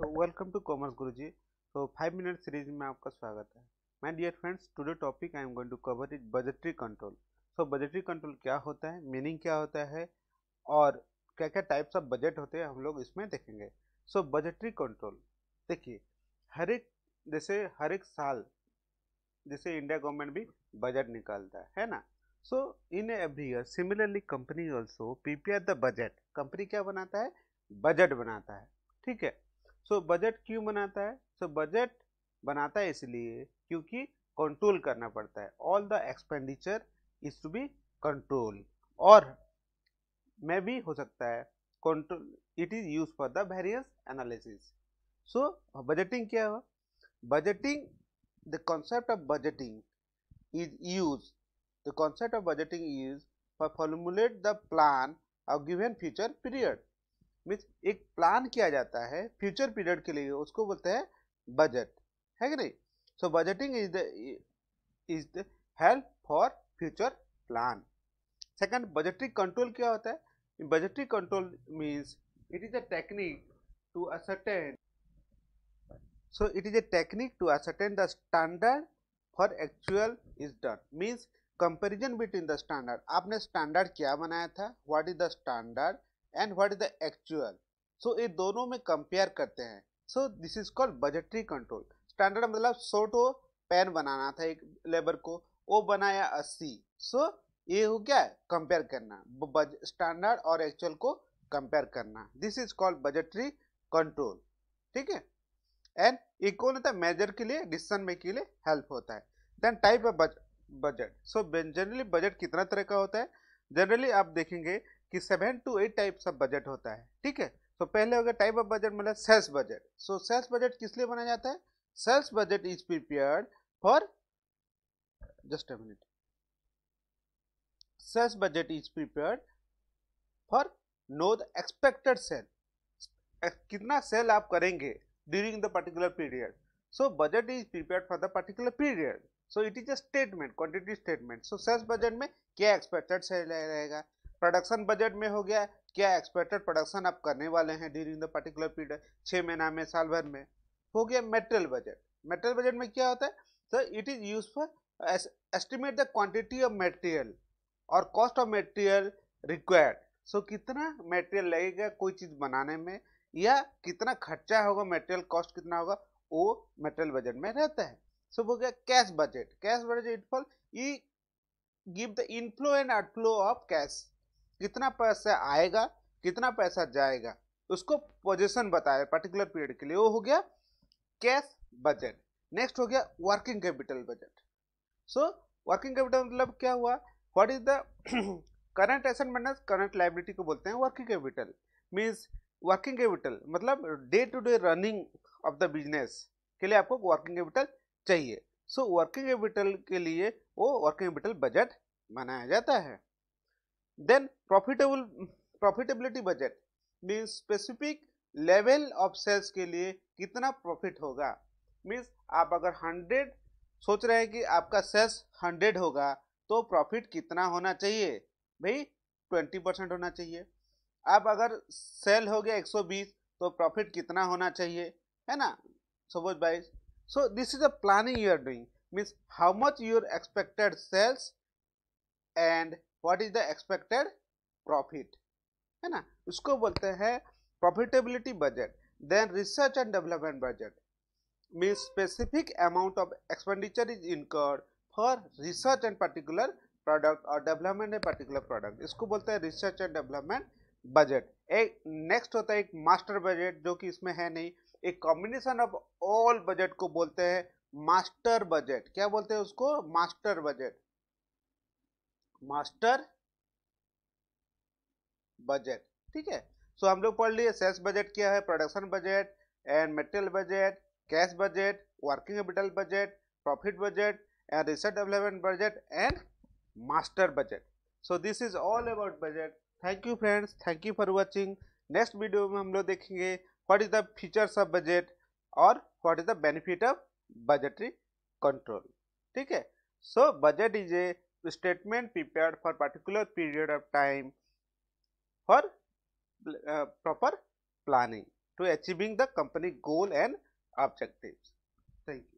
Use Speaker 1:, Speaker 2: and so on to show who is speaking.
Speaker 1: So welcome to commerce Guruji so five minute series में आपका स्वागत है my dear friends today topic I am going to cover is budgetary control so budgetary control क्या होता है meaning क्या होता है और क्या क्या टाइप्स ऑफ बजट होते हैं हम लोग इसमें देखेंगे सो बजटरी कंट्रोल देखिए हर एक जैसे हर एक साल जैसे इंडिया गवर्नमेंट भी बजट निकालता है है ना so in every year similarly company also prepare the budget company क्या बनाता है बजट बनाता है ठीक है सो बजट क्यों बनाता है सो so, बजट बनाता है इसलिए क्योंकि कंट्रोल करना पड़ता है all the expenditure is to be control और में भी हो सकता है control it is use for the variance analysis so budgeting क्या हुआ budgeting the concept of budgeting is use the concept of budgeting is for formulate the plan of given future period means एक plan किया जाता है future period के लिए उसको बोलते हैं बजट है कि नहीं so budgeting is the is the help for future plan second budgetary control क्या होता है budgetary control means it is a technique to ascertain so it is a technique to ascertain the standard for actual is done means comparison between the standard आपने standard क्या बनाया था what is the standard and what is the actual so ये दोनों में compare करते हैं so this is called budgetary control standard मतलब सौ टो पेन बनाना था एक लेबर को वो बनाया अस्सी सो so, ये हो गया कंपेयर करना स्टैंडर्ड और एक्चुअल को कंपेयर करना this is called budgetary control ठीक है एंड ये कौन होता है मेजर के लिए डिसीजन मेकिंग के लिए हेल्प होता है then type of budget so generally budget कितना तरह का होता है जनरली आप देखेंगे कि seven two eight types of budget होता है ठीक है तो पहले अगर टाइप ऑफ बजट मतलब sales budget so sales budget किस लिए बनाया जाता है sales budget is prepared for just minute sales budget is prepared for no the expected sale कितना सेल आप करेंगे during the particular period so budget is prepared for the particular period so it is a statement quantity statement so sales budget में क्या expected sale रहेगा production budget में हो गया क्या एक्सपेक्टेड प्रोडक्शन आप करने वाले हैं ड्यूरिंग द पर्टिकुलर पीरियड छः महीना में साल भर में हो गया मेटेरियल बजट मेटेरियल बजट में क्या होता है sir it is use for estimate the quantity of material और cost of material required so कितना मेटेरियल लगेगा कोई चीज़ बनाने में या कितना खर्चा होगा मेटेरियल कॉस्ट कितना होगा वो मेटेरियल बजट में रहता है सो so, वो गया cash budget cash budget it fall ई give the inflow and outflow of cash कितना पैसा आएगा कितना पैसा जाएगा उसको पोजिशन बताया पर्टिकुलर पीरियड के लिए वो हो गया कैश बजट नेक्स्ट हो गया working capital budget so working capital मतलब क्या हुआ what is the current asset minus current liability को बोलते हैं working capital means working capital मतलब day to day running of the business के लिए आपको वर्किंग कैपिटल चाहिए सो वर्किंग कैपिटल के लिए वो वर्किंग कैपिटल बजट बनाया जाता है then profitable profitability budget means specific level of sales के लिए कितना प्रॉफिट होगा मीन्स आप अगर हंड्रेड सोच रहे हैं कि आपका सेल्स हंड्रेड होगा तो प्रॉफिट कितना होना चाहिए भाई ट्वेंटी परसेंट होना चाहिए आप अगर सेल हो गया एक सौ बीस तो प्रॉफिट कितना होना चाहिए है ना सपोज बाइस so this is a planning you are doing means how much your expected sales and what is the expected profit है ना उसको बोलते हैं profitability budget then research and development budget mean specific amount of expenditure is incurred for research and particular product और development a particular product इसको बोलते हैं research and development budget एक नेक्स्ट होता है एक मास्टर बजट जो कि इसमें है नहीं एक कॉम्बिनेशन ऑफ ऑल बजट को बोलते हैं मास्टर बजट क्या बोलते हैं उसको मास्टर बजट मास्टर बजट ठीक है सो हम लोग पढ़ लिए सेल्स बजट क्या है production budget and material budget cash budget working capital budget profit budget and research development budget and master budget so this is all about budget thank you friends thank you for watching next video में हम लोग देखेंगे what is the features of budget और what is the benefit of budgetary control ठीक है so budget is a the statement prepared for particular period of time for uh, proper planning to achieving the company goal and objectives. Thank you.